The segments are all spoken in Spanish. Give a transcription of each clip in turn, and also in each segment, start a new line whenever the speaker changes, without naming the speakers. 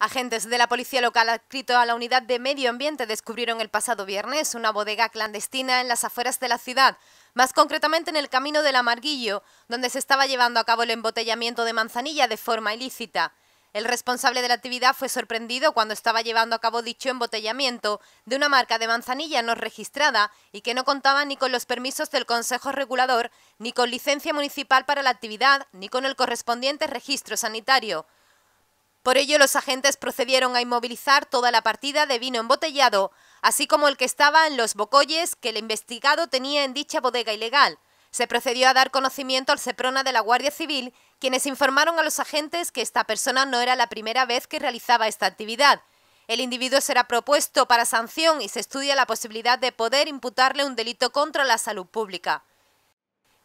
Agentes de la policía local adscrito a la unidad de medio ambiente descubrieron el pasado viernes una bodega clandestina en las afueras de la ciudad, más concretamente en el camino del Amarguillo, donde se estaba llevando a cabo el embotellamiento de manzanilla de forma ilícita. El responsable de la actividad fue sorprendido cuando estaba llevando a cabo dicho embotellamiento de una marca de manzanilla no registrada y que no contaba ni con los permisos del Consejo Regulador, ni con licencia municipal para la actividad, ni con el correspondiente registro sanitario. Por ello, los agentes procedieron a inmovilizar toda la partida de vino embotellado, así como el que estaba en los bocoyes que el investigado tenía en dicha bodega ilegal. Se procedió a dar conocimiento al CEPRONA de la Guardia Civil, quienes informaron a los agentes que esta persona no era la primera vez que realizaba esta actividad. El individuo será propuesto para sanción y se estudia la posibilidad de poder imputarle un delito contra la salud pública.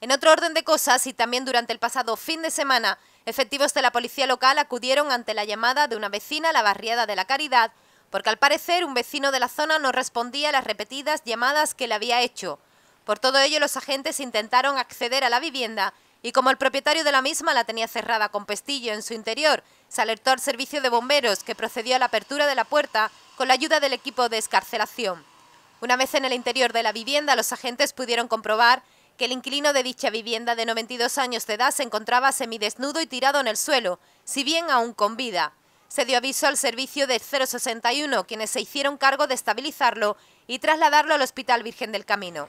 En otro orden de cosas, y también durante el pasado fin de semana, Efectivos de la policía local acudieron ante la llamada de una vecina a la barriada de la Caridad, porque al parecer un vecino de la zona no respondía a las repetidas llamadas que le había hecho. Por todo ello, los agentes intentaron acceder a la vivienda y como el propietario de la misma la tenía cerrada con pestillo en su interior, se alertó al servicio de bomberos que procedió a la apertura de la puerta con la ayuda del equipo de escarcelación. Una vez en el interior de la vivienda, los agentes pudieron comprobar que el inquilino de dicha vivienda de 92 años de edad se encontraba semidesnudo y tirado en el suelo, si bien aún con vida. Se dio aviso al servicio de 061, quienes se hicieron cargo de estabilizarlo y trasladarlo al Hospital Virgen del Camino.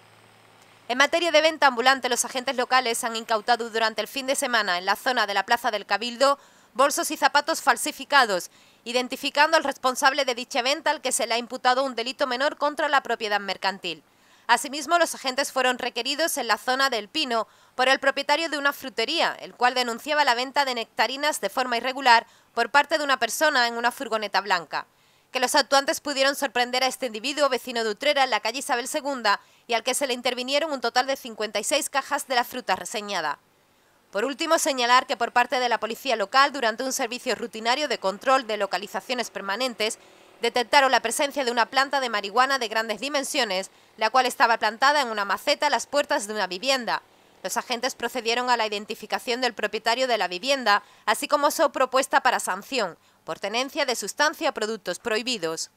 En materia de venta ambulante, los agentes locales han incautado durante el fin de semana en la zona de la Plaza del Cabildo bolsos y zapatos falsificados, identificando al responsable de dicha venta al que se le ha imputado un delito menor contra la propiedad mercantil. Asimismo, los agentes fueron requeridos en la zona del Pino por el propietario de una frutería, el cual denunciaba la venta de nectarinas de forma irregular por parte de una persona en una furgoneta blanca. Que los actuantes pudieron sorprender a este individuo vecino de Utrera en la calle Isabel II y al que se le intervinieron un total de 56 cajas de la fruta reseñada. Por último, señalar que por parte de la policía local, durante un servicio rutinario de control de localizaciones permanentes, detectaron la presencia de una planta de marihuana de grandes dimensiones, la cual estaba plantada en una maceta a las puertas de una vivienda. Los agentes procedieron a la identificación del propietario de la vivienda, así como su propuesta para sanción por tenencia de sustancia a productos prohibidos.